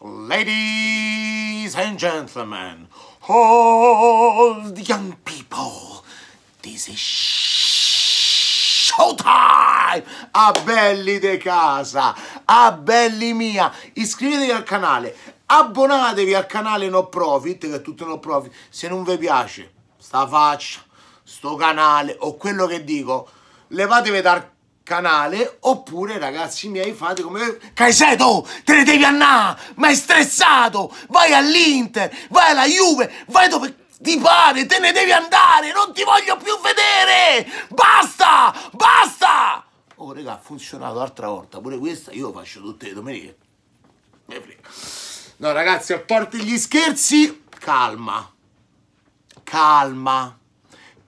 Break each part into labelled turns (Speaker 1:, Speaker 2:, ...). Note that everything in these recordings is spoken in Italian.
Speaker 1: Ladies and gentlemen, all the young people, this is showtime! A belli de casa, a belli mia, iscrivetevi al canale, abbonatevi al canale No Profit, che è tutto No Profit, se non vi piace sta faccia, sto canale o quello che dico, levatevi dal canale oppure ragazzi miei fate come Caiseto te ne devi andare ma è stressato vai all'Inter vai alla Juve vai dove ti pare te ne devi andare non ti voglio più vedere basta basta oh raga ha funzionato l'altra volta pure questa io faccio tutte le domeniche me frega no ragazzi a parte gli scherzi calma calma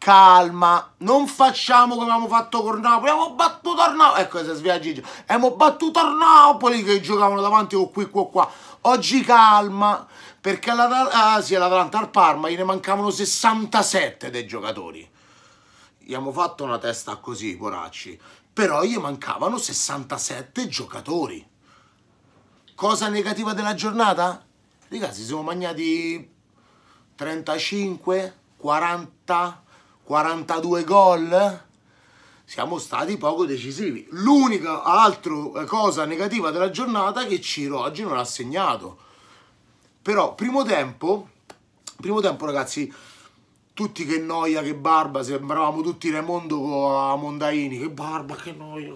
Speaker 1: calma, non facciamo come abbiamo fatto con Napoli, abbiamo battuto al Napoli, ecco se svia Gigi, abbiamo battuto al Napoli che giocavano davanti con qui, qua, qua, oggi calma, perché all'Atalanta, ah, sì, all'Atalanta al Parma gliene mancavano 67 dei giocatori, gli abbiamo fatto una testa così, poracci, però gli mancavano 67 giocatori, cosa negativa della giornata? Ragazzi, siamo mangiati 35, 40 42 gol, siamo stati poco decisivi. L'unica altra eh, cosa negativa della giornata è che Ciro oggi non ha segnato. Però primo tempo, primo tempo ragazzi, tutti che noia, che barba, sembravamo tutti Raimondo a Mondaini, che barba, che noia.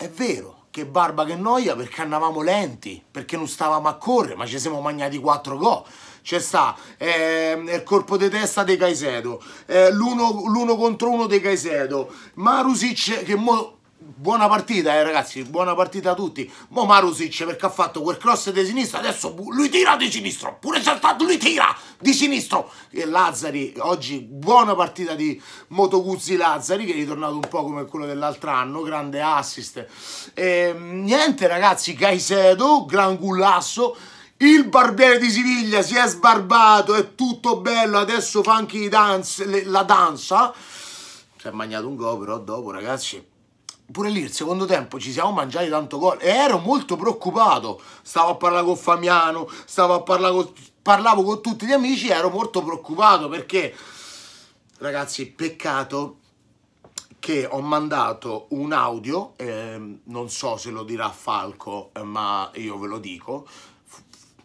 Speaker 1: È vero, che barba che noia perché andavamo lenti, perché non stavamo a correre, ma ci siamo magnati 4 gol. C'è sta eh, il colpo di testa di Caicedo, eh, l'uno, contro uno di Caicedo, Marusic che mo Buona partita, eh, ragazzi, buona partita a tutti. Mo Marusic perché ha fatto quel cross di sinistra, adesso lui tira di sinistro, pure saltato lui tira di sinistro. E Lazzari, oggi buona partita di Motoguzzi Lazzari che è ritornato un po' come quello dell'altro anno, grande assist. E, ehm, niente ragazzi, Caicedo, gran gullasso. Il barbiere di Siviglia si è sbarbato, è tutto bello, adesso fa anche dance, la danza. Si è mangiato un go però dopo ragazzi pure lì il secondo tempo ci siamo mangiati tanto gol e ero molto preoccupato. Stavo a parlare con Famiano, stavo a parlare con... parlavo con tutti gli amici, ero molto preoccupato perché ragazzi, peccato che ho mandato un audio, ehm, non so se lo dirà Falco, eh, ma io ve lo dico,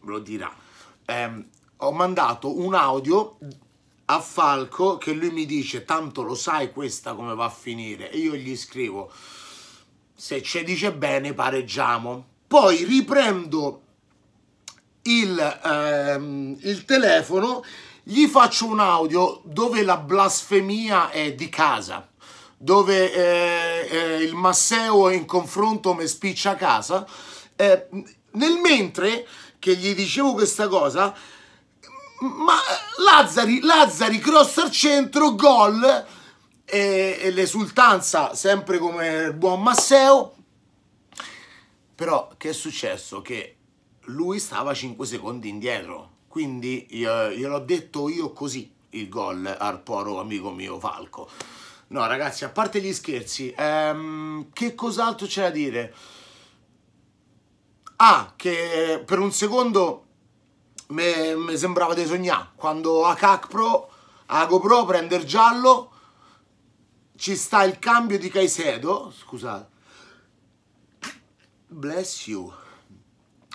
Speaker 1: lo dirà. Eh, ho mandato un audio a Falco che lui mi dice tanto lo sai questa come va a finire e io gli scrivo se ci dice bene pareggiamo poi riprendo il, ehm, il telefono gli faccio un audio dove la blasfemia è di casa dove eh, eh, il Masseo in confronto mi spiccia a casa eh, nel mentre che gli dicevo questa cosa ma eh, Lazzari, Lazzari cross al centro, gol e, e l'esultanza sempre come il buon Masseo però che è successo? Che lui stava 5 secondi indietro quindi gliel'ho detto io così il gol al poro amico mio Falco no ragazzi a parte gli scherzi ehm, che cos'altro c'è da dire? ah che per un secondo mi sembrava di sognare. Quando a Pro a GoPro prende il giallo, ci sta il cambio di Caicedo, scusate, bless you,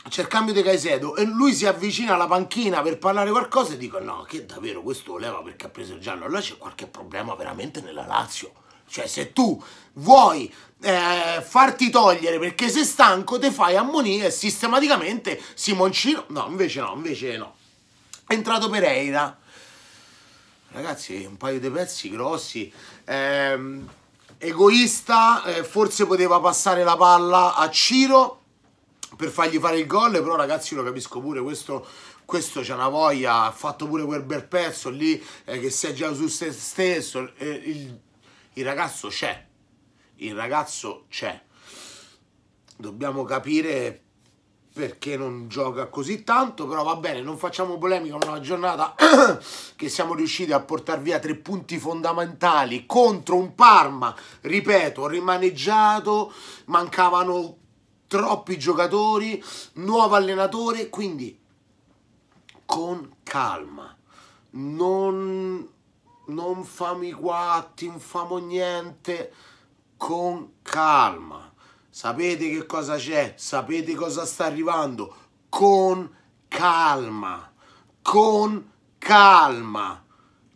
Speaker 1: c'è il cambio di Caicedo e lui si avvicina alla panchina per parlare qualcosa e dico no, che davvero questo lo leva perché ha preso il giallo, allora c'è qualche problema veramente nella Lazio cioè, se tu vuoi eh, farti togliere perché sei stanco, te fai ammonire sistematicamente Simoncino. No, invece no, invece no. È entrato Pereira. Ragazzi, un paio di pezzi grossi. Eh, egoista, eh, forse poteva passare la palla a Ciro per fargli fare il gol, però ragazzi lo capisco pure, questo questo c'è una voglia, ha fatto pure quel bel pezzo lì eh, che si è già su se stesso, eh, il il ragazzo c'è, il ragazzo c'è. Dobbiamo capire perché non gioca così tanto, però va bene, non facciamo polemica, con una giornata che siamo riusciti a portare via tre punti fondamentali contro un Parma, ripeto, rimaneggiato, mancavano troppi giocatori, nuovo allenatore, quindi con calma, non non famo i guatti, non famo niente, con calma. Sapete che cosa c'è, sapete cosa sta arrivando, con calma, con calma,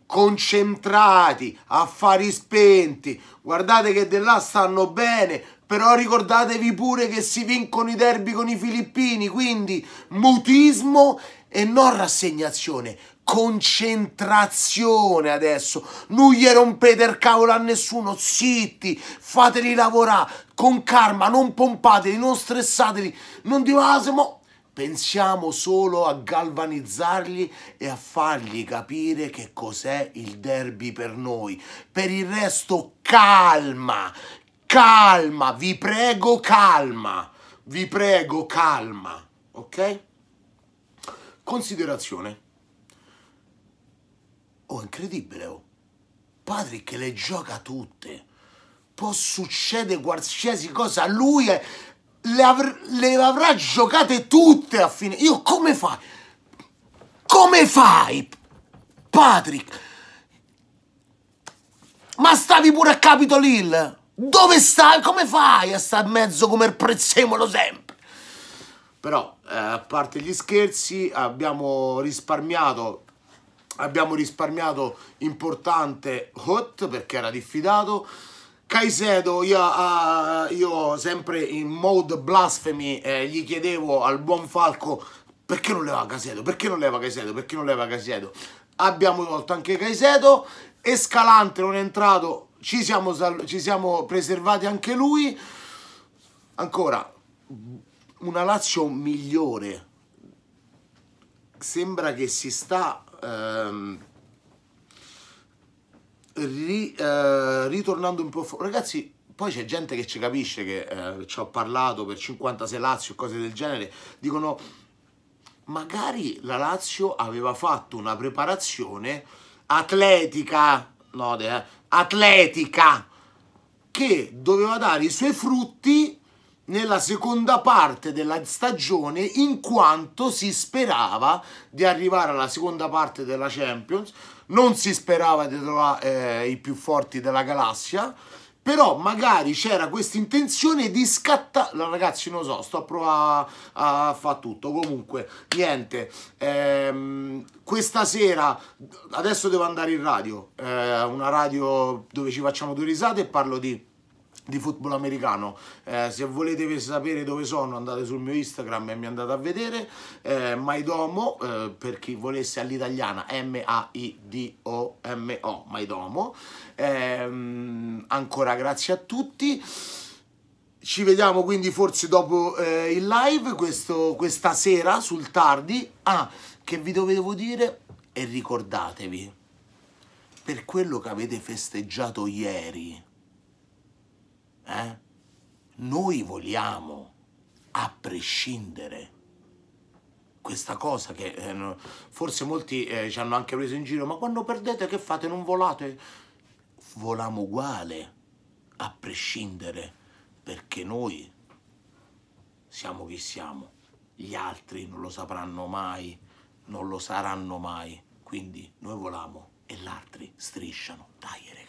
Speaker 1: concentrati, affari spenti. Guardate che di là stanno bene, però ricordatevi pure che si vincono i derby con i filippini, quindi mutismo e non rassegnazione concentrazione adesso. Non gli rompete il cavolo a nessuno, zitti, fateli lavorare con calma, non pompateli, non stressateli, non divasemo. Pensiamo solo a galvanizzarli e a fargli capire che cos'è il derby per noi. Per il resto calma, calma, vi prego calma, vi prego calma, ok? Considerazione Oh, incredibile, oh. Patrick le gioca tutte. Può succedere qualsiasi cosa, lui è, le, avr le, avrà giocate tutte a fine. Io come fai? Come fai, Patrick? Ma stavi pure a Capitol Hill? Dove stai? Come fai a stare mezzo come il prezzemolo sempre? Però, eh, a parte gli scherzi, abbiamo risparmiato abbiamo risparmiato importante Hot perché era diffidato Caicedo, io, uh, io sempre in mode blasphemy eh, gli chiedevo al buon Falco perché non leva Caicedo, perché non leva Caicedo, perché non leva Caicedo. Abbiamo tolto anche Caicedo, Escalante non è entrato, ci siamo, ci siamo preservati anche lui. Ancora, una Lazio migliore. Sembra che si sta ehm, ri, eh, ritornando un po' fu- ragazzi poi c'è gente che ci capisce che eh, ci ho parlato per 56 Lazio e cose del genere dicono magari la Lazio aveva fatto una preparazione atletica no, de, eh, atletica che doveva dare i suoi frutti nella seconda parte della stagione in quanto si sperava di arrivare alla seconda parte della Champions, non si sperava di trovare eh, i più forti della galassia, però magari c'era questa intenzione di scattare ragazzi non so sto a provare a, a fare tutto comunque niente ehm, questa sera adesso devo andare in radio eh, una radio dove ci facciamo due risate e parlo di di football americano eh, se volete sapere dove sono andate sul mio Instagram e mi andate a vedere eh, Maidomo eh, per chi volesse all'italiana M-A-I-D-O-M-O Maidomo eh, ancora grazie a tutti ci vediamo quindi forse dopo eh, il live questo, questa sera sul tardi ah che vi dovevo dire e ricordatevi per quello che avete festeggiato ieri eh? Noi vogliamo, a prescindere, questa cosa che eh, forse molti eh, ci hanno anche preso in giro, ma quando perdete che fate? Non volate? Voliamo uguale, a prescindere, perché noi siamo chi siamo, gli altri non lo sapranno mai, non lo saranno mai, quindi noi voliamo e gli altri strisciano, dai ragazzi.